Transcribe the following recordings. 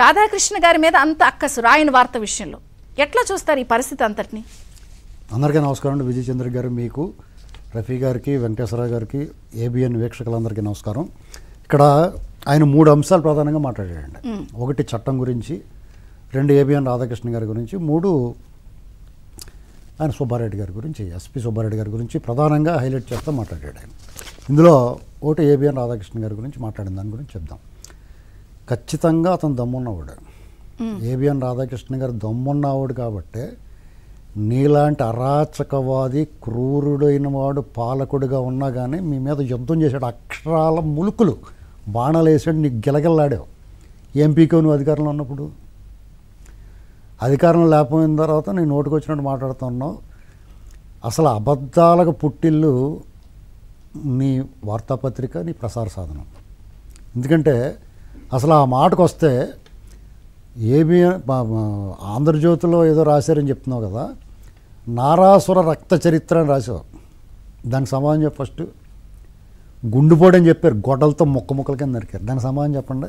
రాధాకృష్ణ గారి మీద అంత అక్కసు రాయని వార్త విషయంలో ఎట్లా చూస్తారు ఈ పరిస్థితి అంతటిని అందరికీ నమస్కారం అండి విజయ్ చంద్ర గారు మీకు రఫీ గారికి వెంకటేశ్వరరావు గారికి ఏబిఎన్ వీక్షకులందరికీ నమస్కారం ఇక్కడ ఆయన మూడు అంశాలు ప్రధానంగా మాట్లాడాడండి ఒకటి చట్టం గురించి రెండు ఏబిఎన్ రాధాకృష్ణ గారి గురించి మూడు ఆయన సుబ్బారెడ్డి గారి గురించి ఎస్పి సుబ్బారెడ్డి గారి గురించి ప్రధానంగా హైలైట్ చేస్తూ మాట్లాడాడు ఆయన ఇందులో ఒకటి ఏబిఎన్ రాధాకృష్ణ గారి గురించి మాట్లాడిన దాని గురించి చెప్దాం ఖచ్చితంగా అతను దమ్మున్నవాడు ఏబిఎన్ రాధాకృష్ణ గారు దమ్మున్నవాడు కాబట్టి నీలాంటి అరాచకవాది క్రూరుడైన వాడు పాలకుడిగా ఉన్నా కానీ మీ మీద యుద్ధం చేశాడు అక్షరాల ములుకులు బాణాలు వేసాడు నీకు గిలగిల్లాడావు ఎంపీకో నువ్వు అధికారంలో ఉన్నప్పుడు అధికారం లేకపోయిన తర్వాత నేను నోటుకొచ్చినట్టు మాట్లాడుతున్నావు అసలు అబద్ధాలకు పుట్టిల్లు నీ వార్తాపత్రిక నీ ప్రసార సాధనం ఎందుకంటే అసలు ఆ మాటకు వస్తే ఏమీ ఆంధ్రజ్యోతిలో ఏదో రాశారని చెప్తున్నావు కదా నారాసుర రక్త చరిత్ర అని రాశావు దానికి సమాధానం చెప్ప ఫస్ట్ గుండుపోటు అని చెప్పారు గొడ్డలతో ముక్క మొక్కల కింద నరికారు దానికి సమాధానం చెప్పండి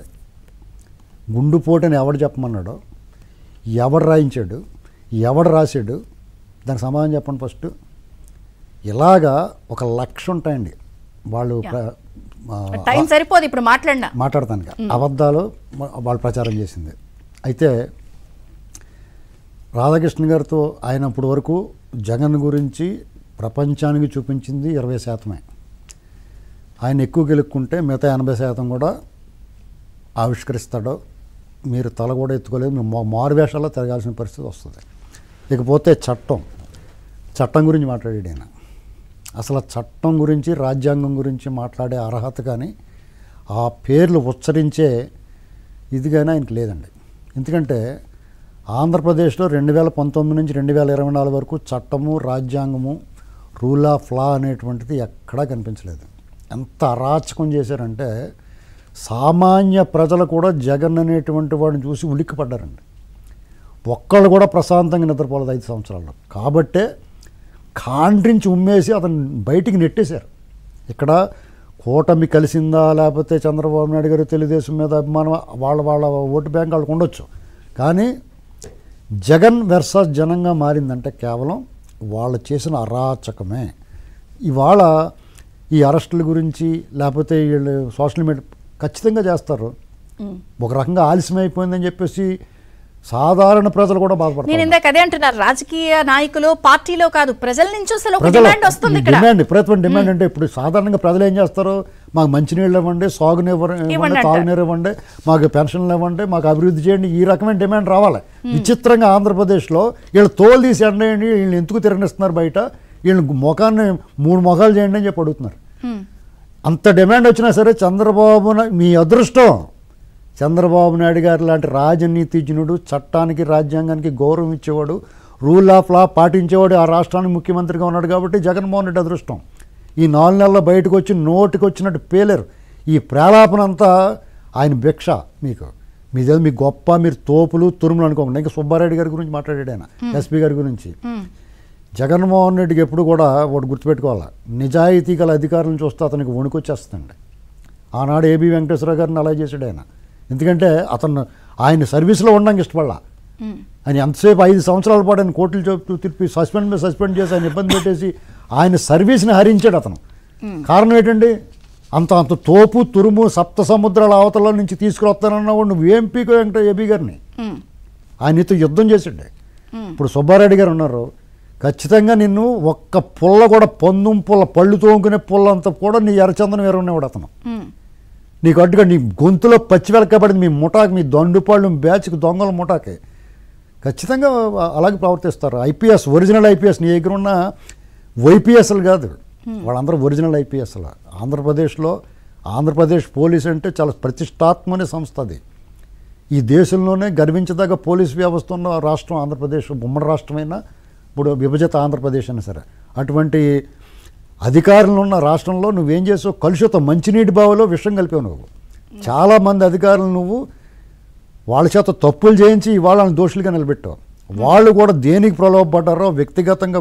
గుండుపోటు అని ఎవడు చెప్పమన్నాడు ఎవడు రాయించాడు ఎవడు రాశాడు దానికి సమాధానం చెప్పండి ఫస్ట్ ఇలాగా ఒక లక్ష ఉంటాయండి వాళ్ళు టైం సరిపోదు ఇప్పుడు మాట్లాడినా మాట్లాడతాను అబద్ధాలు వాళ్ళు ప్రచారం చేసింది అయితే రాధాకృష్ణ గారితో ఆయన అప్పటి వరకు జగన్ గురించి ప్రపంచానికి చూపించింది ఇరవై శాతమే ఆయన ఎక్కువ గెలుక్కుంటే మిగతా ఎనభై శాతం కూడా ఆవిష్కరిస్తాడు మీరు తల కూడా ఎత్తుకోలేదు మీరు మారువేషాల్లో తిరగాల్సిన పరిస్థితి వస్తుంది ఇకపోతే చట్టం చట్టం గురించి మాట్లాడాడు ఆయన అసలు చట్టం గురించి రాజ్యాంగం గురించి మాట్లాడే అర్హత కానీ ఆ పేర్లు ఉచ్చరించే ఇదిగానే ఆయనకు లేదండి ఎందుకంటే ఆంధ్రప్రదేశ్లో రెండు వేల పంతొమ్మిది నుంచి రెండు వేల ఇరవై నాలుగు వరకు చట్టము రాజ్యాంగము రూల్ ఆఫ్ లా అనేటువంటిది ఎక్కడా కనిపించలేదు ఎంత అరాచకం చేశారంటే సామాన్య ప్రజలు కూడా జగన్ అనేటువంటి వాడిని చూసి ఉలిక్కిపడ్డారండి ఒక్కళ్ళు కూడా ప్రశాంతంగా నిద్రపోలేదు ఐదు సంవత్సరాల్లో కాబట్టే ఖాండ్రించి ఉమ్మేసి అతను బయటికి నెట్టేశారు ఇక్కడ కూటమి కలిసిందా లేకపోతే చంద్రబాబు నాయుడు గారు తెలుగుదేశం మీద అభిమానం వాళ్ళ వాళ్ళ ఓటు బ్యాంక్ వాళ్ళకు ఉండొచ్చు కానీ జగన్ వెర్సస్ జనంగా మారిందంటే కేవలం వాళ్ళు చేసిన అరాచకమే ఇవాళ ఈ అరెస్టుల గురించి లేకపోతే వీళ్ళు సోషల్ మీడియా ఖచ్చితంగా చేస్తారు ఒక రకంగా ఆలస్యం అయిపోయిందని చెప్పేసి సాధారణ ప్రజలు కూడా బాధపడతారు అదే అంటున్నారు రాజకీయ నాయకులు పార్టీలో కాదు ప్రజల నుంచి డిమాండ్ వస్తుంది డిమాండ్ ప్రతి డిమాండ్ అంటే ఇప్పుడు సాధారణంగా ప్రజలు ఏం చేస్తారు మాకు మంచినీళ్ళు ఇవ్వండి సాగునివ్వండి ఇవ్వండి తాగునీరు ఇవ్వండి మాకు పెన్షన్లు ఇవ్వండి మాకు అభివృద్ధి చేయండి ఈ రకమైన డిమాండ్ రావాలి విచిత్రంగా ఆంధ్రప్రదేశ్లో వీళ్ళు తోలు తీసి ఎండేయండి వీళ్ళు ఎందుకు తిరగనిస్తున్నారు బయట వీళ్ళు ముఖాన్ని మూడు ముఖాలు చేయండి అని చెప్పి అడుగుతున్నారు అంత డిమాండ్ వచ్చినా సరే చంద్రబాబు మీ అదృష్టం చంద్రబాబు నాయుడు గారు లాంటి రాజనీతిజ్ఞుడు చట్టానికి రాజ్యాంగానికి గౌరవం ఇచ్చేవాడు రూల్ ఆఫ్ లా పాటించేవాడు ఆ రాష్ట్రానికి ముఖ్యమంత్రిగా ఉన్నాడు కాబట్టి జగన్మోహన్ రెడ్డి అదృష్టం ఈ నాలుగు నెలల బయటకు వచ్చి నోటికి వచ్చినట్టు పేలేరు ఈ ప్రాలాపన అంతా ఆయన భిక్ష మీకు మీ దగ్గర మీ గొప్ప మీరు తోపులు తురుములు అనుకోకుండా ఇంకా సుబ్బారెడ్డి గారి గురించి మాట్లాడాడు ఆయన ఎస్పీ గారి గురించి జగన్మోహన్ రెడ్డికి ఎప్పుడు కూడా వాడు గుర్తుపెట్టుకోవాలి నిజాయితీ గల అధికారులను చూస్తే అతనికి వణుకొచ్చేస్తుంది ఆనాడు ఏబి వెంకటేశ్వర గారిని అలా చేశాడు ఆయన ఎందుకంటే అతను ఆయన సర్వీస్లో ఉండడానికి ఇష్టపడాల ఆయన ఎంతసేపు ఐదు సంవత్సరాల పాటు ఆయన కోర్టులు చెప్తూ తిప్పి సస్పెండ్ మీద సస్పెండ్ చేసి ఆయన ఇబ్బంది పెట్టేసి ఆయన సర్వీస్ని హరించాడు అతను కారణం ఏంటండి అంత అంత తోపు తురుము సప్త సముద్రాల అవతల నుంచి తీసుకురొస్తానన్నావు నువ్వు ఏం వెంకట ఏబీ గారిని ఆయనతో యుద్ధం చేసిండే ఇప్పుడు సుబ్బారెడ్డి గారు ఉన్నారు ఖచ్చితంగా నిన్ను ఒక్క పుల్ల కూడా పందుం పుల్ల పళ్ళు తోముకునే పుల్ల అంతా కూడా నీ ఎర్రచందనం ఎరవనేవాడు అతను నీకు అడ్డుగా నీ గొంతులో పచ్చి వెలకబడింది మీ ముఠాకి మీ దండుపాళ్ళు బ్యాచ్కి దొంగల ముఠాకి ఖచ్చితంగా అలాగే ప్రవర్తిస్తారు ఐపీఎస్ ఒరిజినల్ ఐపీఎస్ నీ దగ్గర ఉన్న వైపీఎస్లు కాదు వాళ్ళందరూ ఒరిజినల్ ఐపీఎస్ల ఆంధ్రప్రదేశ్లో ఆంధ్రప్రదేశ్ పోలీస్ అంటే చాలా ప్రతిష్టాత్మని సంస్థ అది ఈ దేశంలోనే గర్వించదగ్గ పోలీస్ వ్యవస్థ ఉన్న రాష్ట్రం ఆంధ్రప్రదేశ్ ఉమ్మడి రాష్ట్రమైనా ఇప్పుడు విభజిత ఆంధ్రప్రదేశ్ అయినా సరే అటువంటి అధికారంలో ఉన్న రాష్ట్రంలో నువ్వేం చేసావు కలుషితం మంచినీటి బావిలో విషం కలిపావు నువ్వు చాలామంది అధికారులు నువ్వు వాళ్ళ చేత తప్పులు చేయించి ఇవాళ దోషులుగా నిలబెట్టావు వాళ్ళు కూడా దేనికి ప్రలోభపడ్డారో వ్యక్తిగతంగా